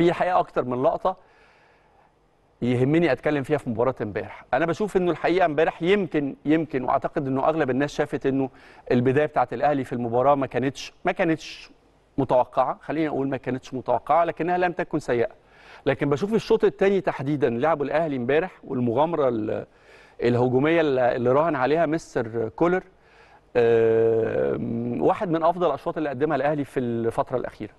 في حقيقه اكتر من لقطه يهمني اتكلم فيها في مباراه امبارح انا بشوف انه الحقيقه امبارح يمكن يمكن واعتقد انه اغلب الناس شافت انه البدايه بتاعه الاهلي في المباراه ما كانتش ما كانتش متوقعه خليني اقول ما كانتش متوقعه لكنها لم تكن سيئه لكن بشوف الشوط الثاني تحديدا لعبوا الاهلي امبارح والمغامره الهجوميه اللي راهن عليها مستر كولر واحد من افضل الاشواط اللي قدمها الاهلي في الفتره الاخيره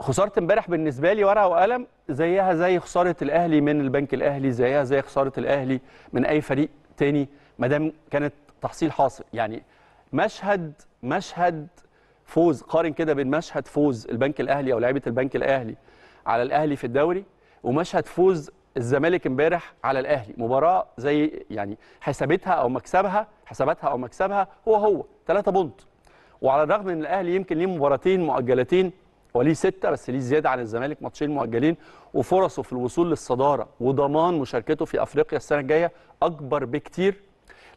خساره امبارح بالنسبه لي ورقه وقلم زيها زي خساره الاهلي من البنك الاهلي زيها زي خساره الاهلي من اي فريق تاني ما دام كانت تحصيل حاصل يعني مشهد مشهد فوز قارن كده بين مشهد فوز البنك الاهلي او لعيبه البنك الاهلي على الاهلي في الدوري ومشهد فوز الزمالك امبارح على الاهلي مباراه زي يعني حسابتها او مكسبها حساباتها او مكسبها هو هو 3 بونت وعلى الرغم ان الاهلي يمكن ليه مباراتين مؤجلتين وليه سته بس ليه زياده عن الزمالك ماتشين مؤجلين وفرصه في الوصول للصداره وضمان مشاركته في افريقيا السنه الجايه اكبر بكتير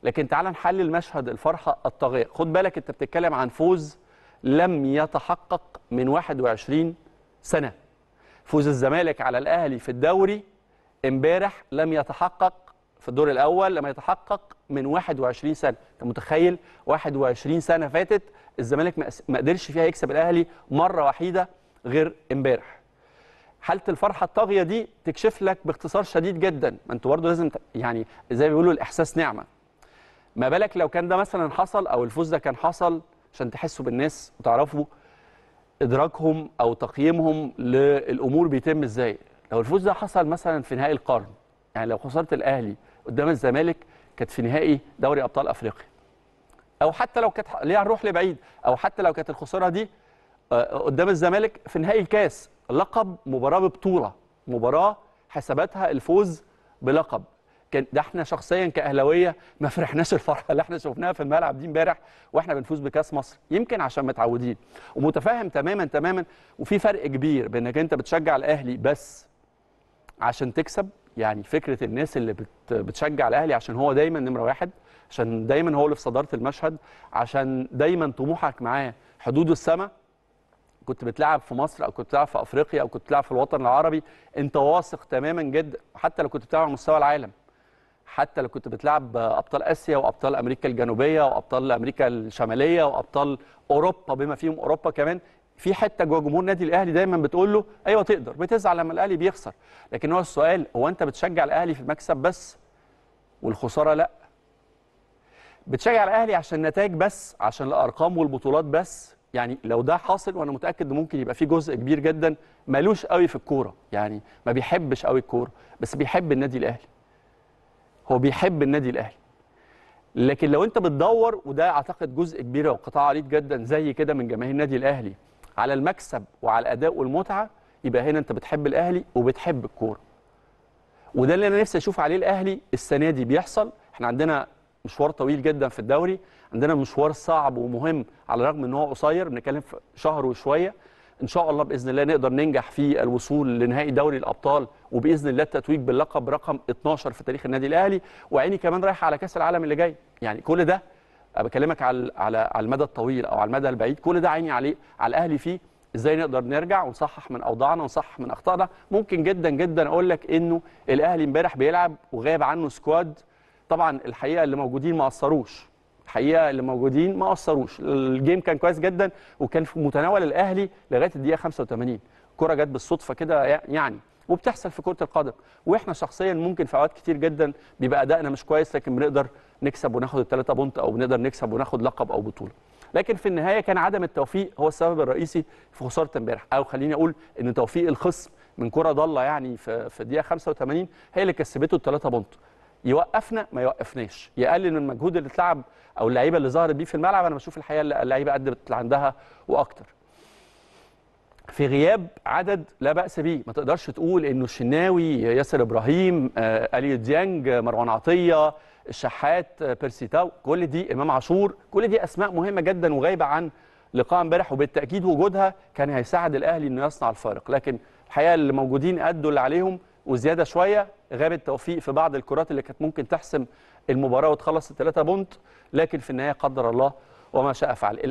لكن تعال نحلل مشهد الفرحه الطاغيه خد بالك انت بتتكلم عن فوز لم يتحقق من 21 سنه فوز الزمالك على الاهلي في الدوري امبارح لم يتحقق في الدور الاول لما يتحقق من 21 سنه انت متخيل 21 سنه فاتت الزمالك ما قدرش فيها يكسب الاهلي مره وحيده غير امبارح حاله الفرحه الطاغيه دي تكشف لك باختصار شديد جدا ما انتوا برضه لازم يعني زي ما بيقولوا الاحساس نعمه ما بالك لو كان ده مثلا حصل او الفوز ده كان حصل عشان تحسوا بالناس وتعرفوا ادراكهم او تقييمهم للامور بيتم ازاي لو الفوز ده حصل مثلا في نهائي القرن يعني لو خسرت الاهلي قدام الزمالك كانت في نهائي دوري ابطال افريقيا او حتى لو كانت ليها نروح لبعيد او حتى لو كانت الخساره دي آه، قدام الزمالك في نهائي الكاس لقب مباراه ببطوله مباراه حساباتها الفوز بلقب كان ده احنا شخصيا كاهلاويه ما فرحناش الفرحه اللي احنا شفناها في الملعب دي امبارح واحنا بنفوز بكاس مصر يمكن عشان متعودين ومتفاهم تماما تماما وفي فرق كبير بانك انت بتشجع الاهلي بس عشان تكسب يعني فكره الناس اللي بت بتشجع الاهلي عشان هو دايما نمره واحد عشان دايما هو اللي في صداره المشهد عشان دايما طموحك معاه حدود السماء كنت بتلعب في مصر او كنت بتلعب في افريقيا او كنت بتلعب في الوطن العربي انت واثق تماما جدا حتى لو كنت بتلعب على مستوى العالم حتى لو كنت بتلعب ابطال اسيا وابطال امريكا الجنوبيه وابطال امريكا الشماليه وابطال اوروبا بما فيهم اوروبا كمان في حته جوه جمهور النادي الاهلي دايما بتقول له ايوه تقدر بتزعل لما الاهلي بيخسر لكن هو السؤال هو انت بتشجع الاهلي في المكسب بس والخساره لا بتشجع الاهلي عشان النتائج بس عشان الارقام والبطولات بس يعني لو ده حاصل وانا متاكد ممكن يبقى في جزء كبير جدا مالوش قوي في الكوره يعني ما بيحبش قوي الكوره بس بيحب النادي الاهلي هو بيحب النادي الاهلي لكن لو انت بتدور وده اعتقد جزء كبير وقطاع عريض جدا زي كده من جماهير النادي الاهلي على المكسب وعلى الاداء والمتعه يبقى هنا انت بتحب الاهلي وبتحب الكوره وده اللي انا نفسي اشوف عليه الاهلي السنه دي بيحصل احنا عندنا مشوار طويل جدا في الدوري عندنا مشوار صعب ومهم على الرغم ان هو قصير بنتكلم في شهر وشويه ان شاء الله باذن الله نقدر ننجح في الوصول لنهائي دوري الابطال وباذن الله التتويج باللقب رقم 12 في تاريخ النادي الاهلي وعيني كمان رايحه على كاس العالم اللي جاي يعني كل ده بكلمك على على على المدى الطويل او على المدى البعيد كل ده عيني عليه على الاهلي فيه ازاي نقدر نرجع ونصحح من اوضاعنا ونصحح من اخطائنا ممكن جدا جدا اقول لك انه الاهلي امبارح بيلعب وغاب عنه سكواد طبعا الحقيقه اللي موجودين ما قصروش الحقيقه اللي موجودين ما قصروش الجيم كان كويس جدا وكان في متناول الاهلي لغايه الدقيقه 85 كره جت بالصدفه كده يعني وبتحصل في كره القدم واحنا شخصيا ممكن في اوقات كتير جدا بيبقى ادائنا مش كويس لكن بنقدر نكسب وناخد الثلاثه بونت او بنقدر نكسب وناخد لقب او بطوله لكن في النهايه كان عدم التوفيق هو السبب الرئيسي في خساره امبارح او خليني اقول ان توفيق الخصم من كره ضاله يعني في في الدقيقه 85 هي اللي كسبته الثلاثه بونت يوقفنا ما يوقفناش يقلل من المجهود اللي اتلعب او اللعيبه اللي ظهرت بيه في الملعب انا بشوف الحقيقه اللعيبه قدمت اللي عندها واكتر في غياب عدد لا باس به ما تقدرش تقول انه الشناوي ياسر ابراهيم آه، اليو ديانج آه، مروان عطيه الشحات آه، بيرسي تاو كل دي امام عاشور كل دي اسماء مهمه جدا وغايبه عن لقاء امبارح وبالتاكيد وجودها كان هيساعد الاهلي انه يصنع الفارق لكن الحقيقه اللي موجودين ادوا اللي عليهم وزياده شويه غاب التوفيق في بعض الكرات اللي كانت ممكن تحسم المباراه وتخلص الثلاثه بونت لكن في النهايه قدر الله وما شاء فعل